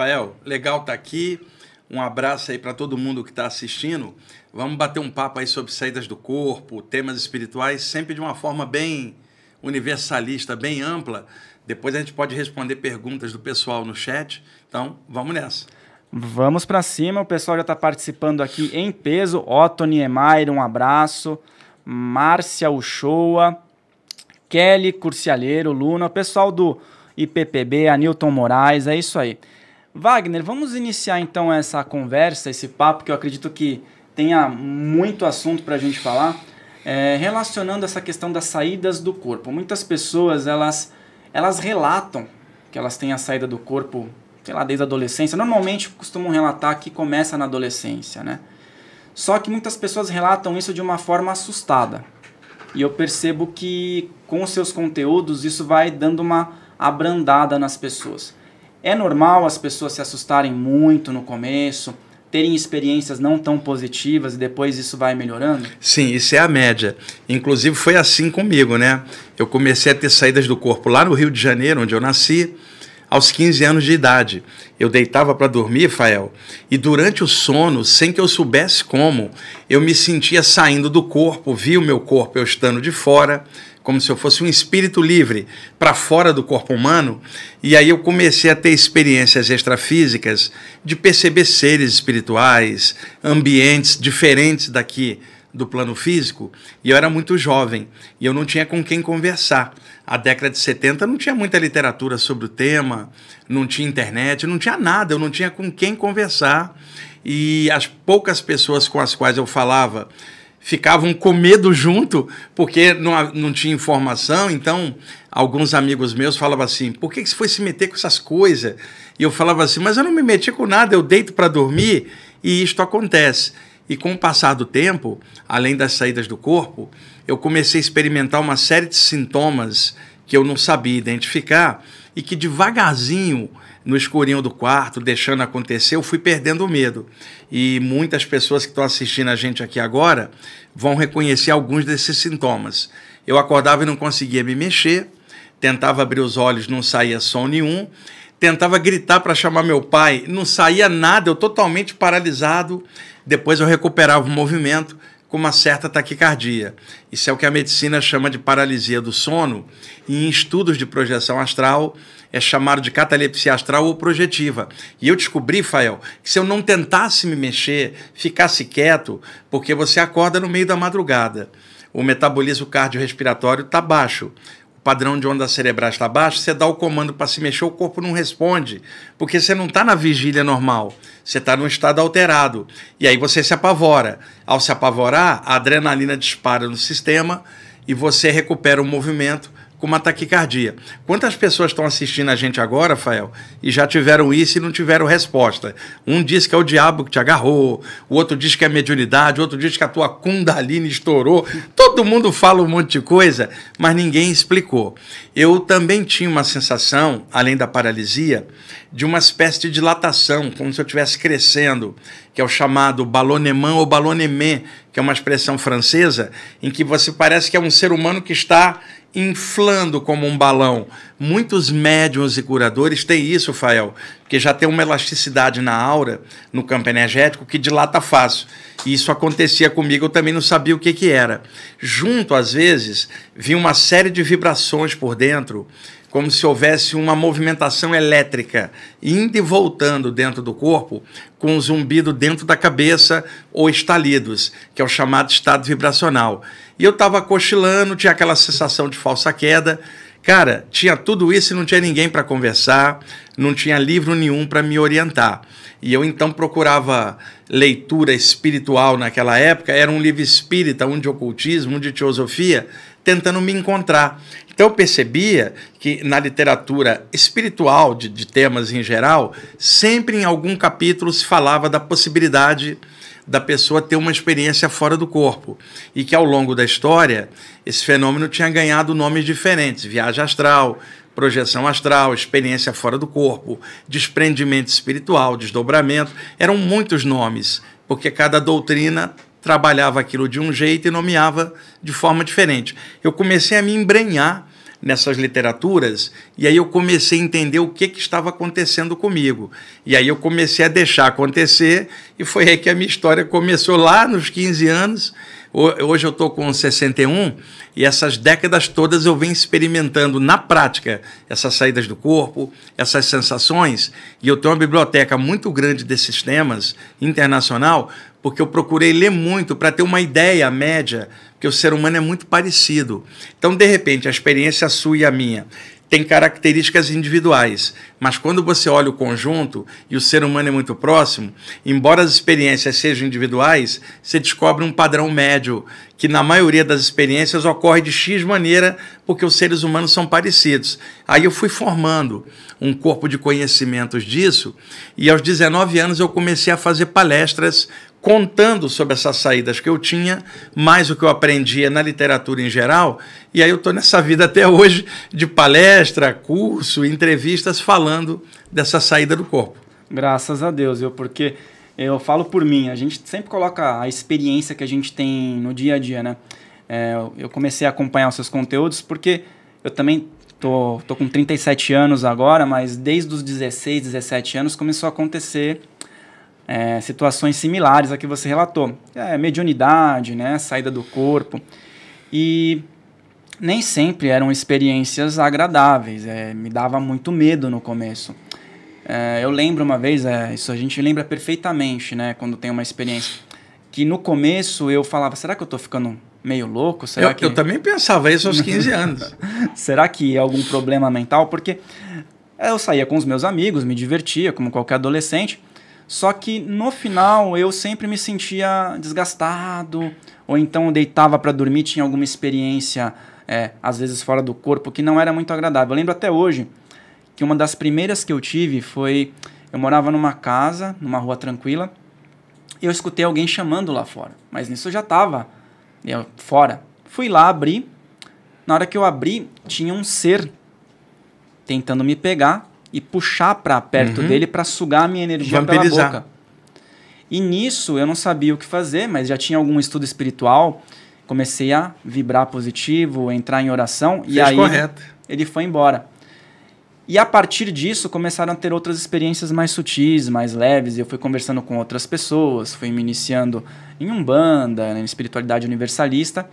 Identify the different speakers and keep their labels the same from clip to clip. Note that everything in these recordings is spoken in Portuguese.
Speaker 1: Rafael, legal estar tá aqui. Um abraço aí para todo mundo que está assistindo. Vamos bater um papo aí sobre saídas do corpo, temas espirituais, sempre de uma forma bem universalista, bem ampla. Depois a gente pode responder perguntas do pessoal no chat. Então, vamos nessa. Vamos para cima, o pessoal já está participando aqui em peso.
Speaker 2: Otto Niemeyer, um abraço. Márcia Uchoa, Kelly Curcialheiro, Luna, o pessoal do IPPB, Anilton Moraes, é isso aí. Wagner, vamos iniciar então essa conversa, esse papo, que eu acredito que tenha muito assunto para a gente falar, é, relacionando essa questão das saídas do corpo. Muitas pessoas, elas, elas relatam que elas têm a saída do corpo, sei lá, desde a adolescência. Normalmente costumam relatar que começa na adolescência, né? Só que muitas pessoas relatam isso de uma forma assustada. E eu percebo que com seus conteúdos isso vai dando uma abrandada nas pessoas. É normal as pessoas se assustarem muito no começo, terem experiências não tão positivas e depois
Speaker 1: isso vai melhorando? Sim, isso é a média. Inclusive foi assim comigo, né? Eu comecei a ter saídas do corpo lá no Rio de Janeiro, onde eu nasci aos 15 anos de idade. Eu deitava para dormir, Fael, e durante o sono, sem que eu soubesse como, eu me sentia saindo do corpo, via o meu corpo eu estando de fora, como se eu fosse um espírito livre para fora do corpo humano, e aí eu comecei a ter experiências extrafísicas de perceber seres espirituais, ambientes diferentes daqui do plano físico e eu era muito jovem e eu não tinha com quem conversar. A década de 70 não tinha muita literatura sobre o tema, não tinha internet, não tinha nada, eu não tinha com quem conversar e as poucas pessoas com as quais eu falava ficavam com medo junto porque não, não tinha informação. Então, alguns amigos meus falavam assim: por que, que você foi se meter com essas coisas? E eu falava assim: mas eu não me meti com nada, eu deito para dormir e isto acontece. E com o passar do tempo, além das saídas do corpo, eu comecei a experimentar uma série de sintomas que eu não sabia identificar e que devagarzinho, no escurinho do quarto, deixando acontecer, eu fui perdendo o medo. E muitas pessoas que estão assistindo a gente aqui agora vão reconhecer alguns desses sintomas. Eu acordava e não conseguia me mexer, tentava abrir os olhos, não saía som nenhum, tentava gritar para chamar meu pai, não saía nada, eu totalmente paralisado. Depois eu recuperava o movimento com uma certa taquicardia. Isso é o que a medicina chama de paralisia do sono, e em estudos de projeção astral é chamado de catalepsia astral ou projetiva. E eu descobri, Fael, que se eu não tentasse me mexer, ficasse quieto, porque você acorda no meio da madrugada o metabolismo cardiorrespiratório está baixo padrão de ondas cerebrais está baixo, você dá o comando para se mexer, o corpo não responde, porque você não está na vigília normal, você está num estado alterado. E aí você se apavora. Ao se apavorar, a adrenalina dispara no sistema e você recupera o movimento com uma taquicardia. Quantas pessoas estão assistindo a gente agora, Rafael, e já tiveram isso e não tiveram resposta? Um diz que é o diabo que te agarrou, o outro diz que é mediunidade, o outro diz que a tua Kundalini estourou. Todo mundo fala um monte de coisa, mas ninguém explicou. Eu também tinha uma sensação, além da paralisia, de uma espécie de dilatação, como se eu estivesse crescendo, que é o chamado balonement ou balonemé, que é uma expressão francesa, em que você parece que é um ser humano que está inflando como um balão. Muitos médiums e curadores têm isso, Fael, porque já tem uma elasticidade na aura, no campo energético, que dilata fácil. E isso acontecia comigo, eu também não sabia o que, que era. Junto, às vezes, vinha uma série de vibrações por dentro como se houvesse uma movimentação elétrica indo e voltando dentro do corpo, com um zumbido dentro da cabeça ou estalidos, que é o chamado estado vibracional. E eu estava cochilando, tinha aquela sensação de falsa queda. Cara, tinha tudo isso e não tinha ninguém para conversar, não tinha livro nenhum para me orientar. E eu então procurava leitura espiritual naquela época, era um livro espírita, um de ocultismo, um de teosofia tentando me encontrar. Então eu percebia que na literatura espiritual, de, de temas em geral, sempre em algum capítulo se falava da possibilidade da pessoa ter uma experiência fora do corpo. E que ao longo da história, esse fenômeno tinha ganhado nomes diferentes: viagem astral, projeção astral, experiência fora do corpo, desprendimento espiritual, desdobramento. Eram muitos nomes, porque cada doutrina trabalhava aquilo de um jeito e nomeava de forma diferente. Eu comecei a me embrenhar nessas literaturas e aí eu comecei a entender o que, que estava acontecendo comigo. E aí eu comecei a deixar acontecer e foi aí que a minha história começou lá nos 15 anos. Hoje eu estou com 61 e essas décadas todas eu venho experimentando na prática essas saídas do corpo, essas sensações. E eu tenho uma biblioteca muito grande desses temas internacional, porque eu procurei ler muito para ter uma ideia média, que o ser humano é muito parecido. Então, de repente, a experiência sua e a minha tem características individuais, mas quando você olha o conjunto e o ser humano é muito próximo, embora as experiências sejam individuais, você descobre um padrão médio que na maioria das experiências ocorre de X maneira, porque os seres humanos são parecidos. Aí eu fui formando um corpo de conhecimentos disso e aos 19 anos eu comecei a fazer palestras contando sobre essas saídas que eu tinha, mais o que eu aprendia na literatura em geral, e aí eu estou nessa vida até hoje de palestra, curso, entrevistas falando dessa saída do corpo.
Speaker 2: Graças a Deus, eu porque eu falo por mim, a gente sempre coloca a experiência que a gente tem no dia a dia, né? É, eu comecei a acompanhar os seus conteúdos porque eu também tô, tô com 37 anos agora, mas desde os 16, 17 anos começou a acontecer é, situações similares a que você relatou. É, mediunidade, né, saída do corpo. E nem sempre eram experiências agradáveis, é, me dava muito medo no começo. É, eu lembro uma vez, é, isso a gente lembra perfeitamente, né, quando tem uma experiência, que no começo eu falava, será que eu tô ficando meio louco? Será eu, que... eu também pensava isso aos 15 anos. será que é algum problema mental? Porque é, eu saía com os meus amigos, me divertia, como qualquer adolescente, só que no final eu sempre me sentia desgastado, ou então deitava para dormir, tinha alguma experiência, é, às vezes fora do corpo, que não era muito agradável. Eu lembro até hoje que uma das primeiras que eu tive foi. Eu morava numa casa, numa rua tranquila, e eu escutei alguém chamando lá fora, mas nisso eu já estava né, fora. Fui lá, abri. Na hora que eu abri, tinha um ser tentando me pegar e puxar para perto uhum. dele para sugar a minha energia pela boca. E nisso eu não sabia o que fazer, mas já tinha algum estudo espiritual, comecei a vibrar positivo, entrar em oração Fez e aí correto. ele foi embora. E a partir disso começaram a ter outras experiências mais sutis, mais leves. Eu fui conversando com outras pessoas, fui me iniciando em umbanda, em espiritualidade universalista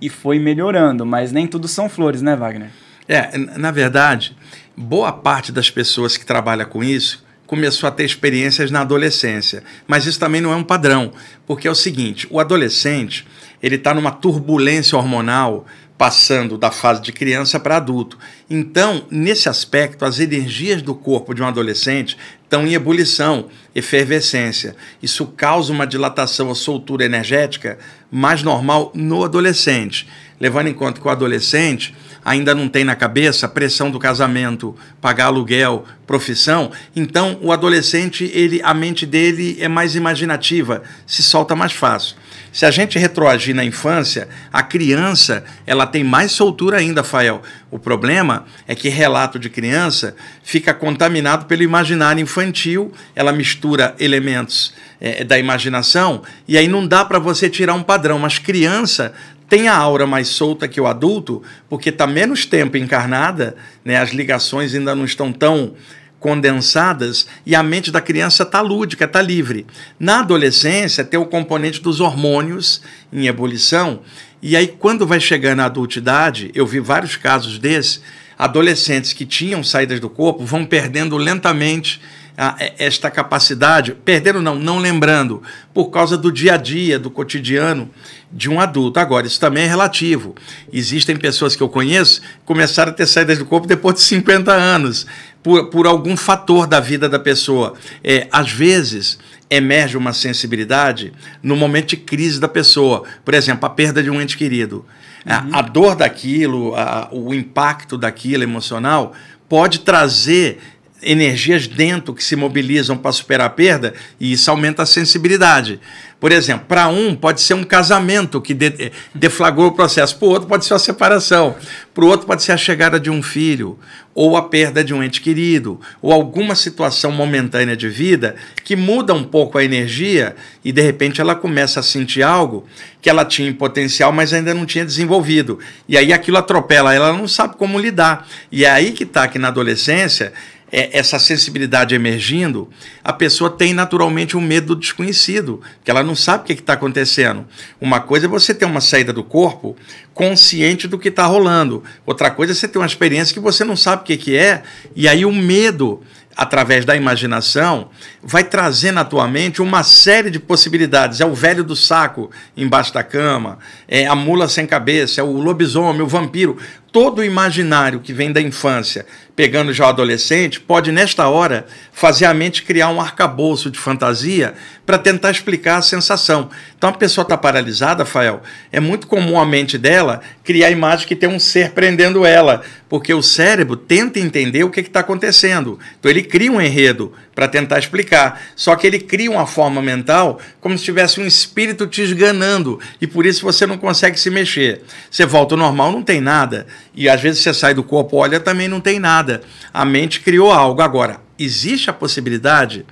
Speaker 2: e foi melhorando, mas nem tudo são flores, né, Wagner?
Speaker 1: É, na verdade, boa parte das pessoas que trabalha com isso começou a ter experiências na adolescência, mas isso também não é um padrão, porque é o seguinte, o adolescente, ele está numa turbulência hormonal passando da fase de criança para adulto. Então, nesse aspecto, as energias do corpo de um adolescente estão em ebulição, efervescência. Isso causa uma dilatação ou soltura energética mais normal no adolescente, levando em conta que o adolescente ainda não tem na cabeça a pressão do casamento, pagar aluguel, profissão, então o adolescente, ele, a mente dele é mais imaginativa, se solta mais fácil. Se a gente retroagir na infância, a criança ela tem mais soltura ainda, Fael. O problema é que relato de criança fica contaminado pelo imaginário infantil, ela mistura elementos é, da imaginação e aí não dá para você tirar um padrão. Mas criança tem a aura mais solta que o adulto, porque está menos tempo encarnada, né? as ligações ainda não estão tão condensadas e a mente da criança está lúdica, está livre. Na adolescência, tem o componente dos hormônios em ebulição, e aí quando vai chegando à adultidade, eu vi vários casos desses, adolescentes que tinham saídas do corpo vão perdendo lentamente é, esta capacidade, perdendo não, não lembrando, por causa do dia a dia, do cotidiano de um adulto. Agora, isso também é relativo. Existem pessoas que eu conheço que começaram a ter saídas do corpo depois de 50 anos, por, por algum fator da vida da pessoa. É, às vezes, emerge uma sensibilidade no momento de crise da pessoa. Por exemplo, a perda de um ente querido. É, uhum. A, dor daquilo, a, o impacto daquilo emocional pode trazer energias dentro que se mobilizam para superar a perda e isso aumenta a sensibilidade. Por exemplo, para um pode ser um casamento que de, deflagrou o processo, para o outro pode ser a separação, para o outro pode ser a chegada de um filho, ou a perda de um ente querido, ou alguma situação momentânea de vida que muda um pouco a energia e de repente ela começa a sentir algo que ela tinha em potencial, mas ainda não tinha desenvolvido. E aí aquilo atropela, ela não sabe como lidar. E é aí que está que na adolescência é, essa sensibilidade emergindo, a pessoa tem naturalmente um medo do desconhecido, que ela não sabe o que é está acontecendo. Uma coisa é você ter uma saída do corpo consciente do que está rolando, outra coisa é você ter uma experiência que você não sabe o que, é que é, e aí o medo através da imaginação, vai trazer na tua mente uma série de possibilidades. É o velho do saco embaixo da cama, é a mula sem cabeça, é o lobisomem, o vampiro todo o imaginário que vem da infância, pegando já o adolescente, pode, nesta hora, fazer a mente criar um arcabouço de fantasia para tentar explicar a sensação. Então, a pessoa está paralisada, Rafael, é muito comum a mente dela criar a imagem que tem um ser prendendo ela, porque o cérebro tenta entender o que está acontecendo. Então, ele cria um enredo para tentar explicar, só que ele cria uma forma mental como se tivesse um espírito te esganando, e por isso você não consegue se mexer. Você volta ao normal, não tem nada e às vezes você sai do corpo, olha, também não tem nada. A mente criou algo. Agora, existe a possibilidade,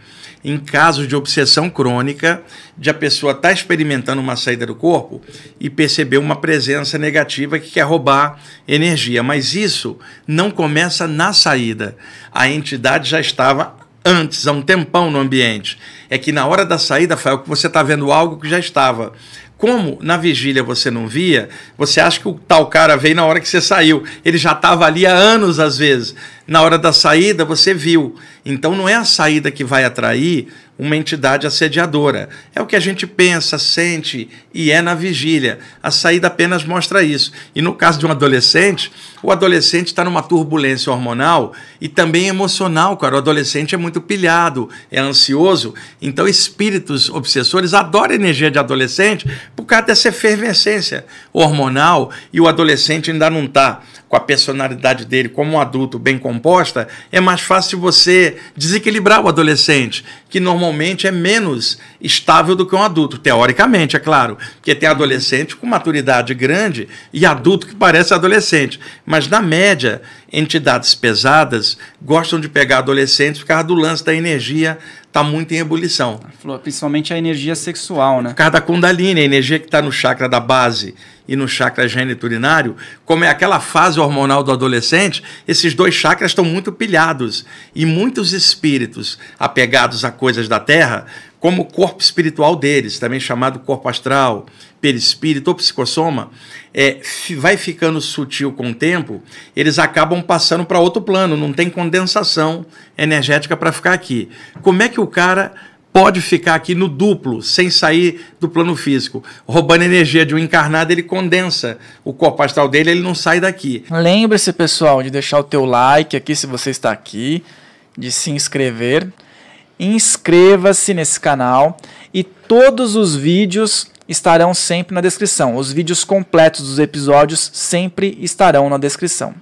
Speaker 1: em casos de obsessão crônica, de a pessoa estar tá experimentando uma saída do corpo e perceber uma presença negativa que quer roubar energia. Mas isso não começa na saída. A entidade já estava antes, há um tempão no ambiente. É que na hora da saída, Fael, que você está vendo algo que já estava. Como na vigília você não via, você acha que o tal cara veio na hora que você saiu. Ele já estava ali há anos, às vezes na hora da saída você viu. Então não é a saída que vai atrair uma entidade assediadora. É o que a gente pensa, sente e é na vigília. A saída apenas mostra isso. E no caso de um adolescente, o adolescente está numa turbulência hormonal e também emocional, cara. O adolescente é muito pilhado, é ansioso. Então, espíritos obsessores adoram a energia de adolescente por causa dessa efervescência hormonal e o adolescente ainda não está com a personalidade dele como um adulto bem completo composta, é mais fácil você desequilibrar o adolescente, que normalmente é menos estável do que um adulto, teoricamente, é claro, porque tem adolescente com maturidade grande e adulto que parece adolescente. Mas, na média, entidades pesadas gostam de pegar adolescentes por causa do lance da energia está muito em ebulição. Principalmente a energia sexual, né? Cada da Kundalini, a energia que está no chakra da base e no chakra geniturinário, como é aquela fase hormonal do adolescente, esses dois chakras estão muito pilhados. E muitos espíritos apegados a coisas da terra como o corpo espiritual deles, também chamado corpo astral, perispírito ou psicossoma, é, vai ficando sutil com o tempo, eles acabam passando para outro plano, não tem condensação energética para ficar aqui. Como é que o cara pode ficar aqui no duplo, sem sair do plano físico. Roubando energia de um encarnado, ele condensa o corpo astral dele, ele não sai daqui. Lembre-se, pessoal, de deixar o teu like aqui se você está aqui, de se inscrever
Speaker 2: inscreva-se nesse canal e todos os vídeos estarão sempre na descrição. Os vídeos completos dos episódios sempre estarão na descrição.